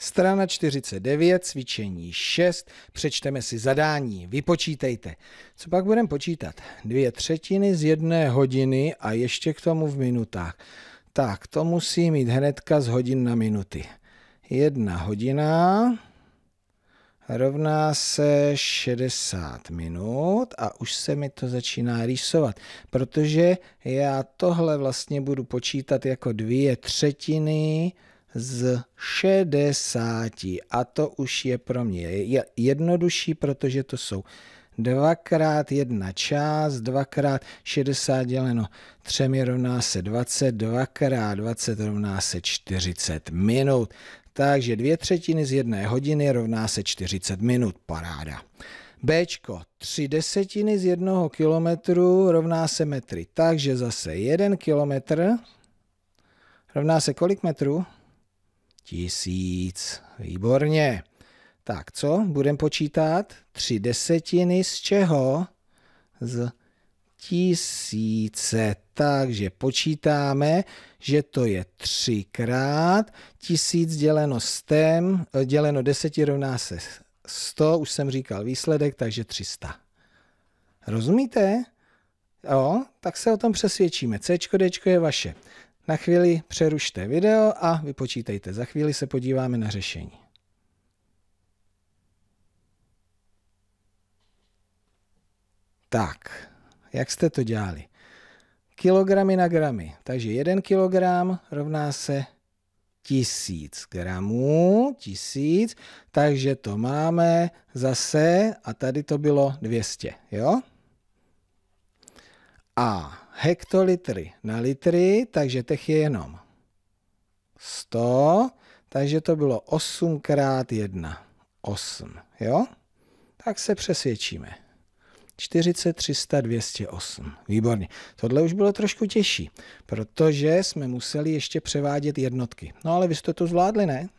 Strana 49, cvičení 6, přečteme si zadání, vypočítejte. Co pak budeme počítat? Dvě třetiny z jedné hodiny a ještě k tomu v minutách. Tak, to musí mít hnedka z hodin na minuty. Jedna hodina rovná se 60 minut a už se mi to začíná rýsovat, protože já tohle vlastně budu počítat jako dvě třetiny z 60 a to už je pro mě je jednodušší, protože to jsou dvakrát jedna část, dvakrát 60 děleno 3 rovná se 20, dvakrát 20 rovná se 40 minut. Takže dvě třetiny z jedné hodiny rovná se 40 minut. Paráda. B. Tři desetiny z jednoho kilometru rovná se metry. Takže zase jeden kilometr rovná se kolik metrů? Tisíc. Výborně. Tak co? Budem počítat. Tři desetiny z čeho? Z tisíce. Takže počítáme, že to je třikrát. Tisíc děleno stem, eh, děleno deseti rovná se 100. Už jsem říkal výsledek, takže 300. Rozumíte? Jo, tak se o tom přesvědčíme. C, D je vaše. Na chvíli přerušte video a vypočítejte. Za chvíli se podíváme na řešení. Tak, jak jste to dělali? Kilogramy na gramy. Takže 1 kilogram rovná se 1000 gramů, 1000, takže to máme zase, a tady to bylo 200, jo? a hektolitry na litry, takže těch je jenom 100, takže to bylo 8 x 1, 8, jo? Tak se přesvědčíme. 40, 300, 208. Výborně. Tohle už bylo trošku těžší, protože jsme museli ještě převádět jednotky. No ale vy jste to zvládli, ne?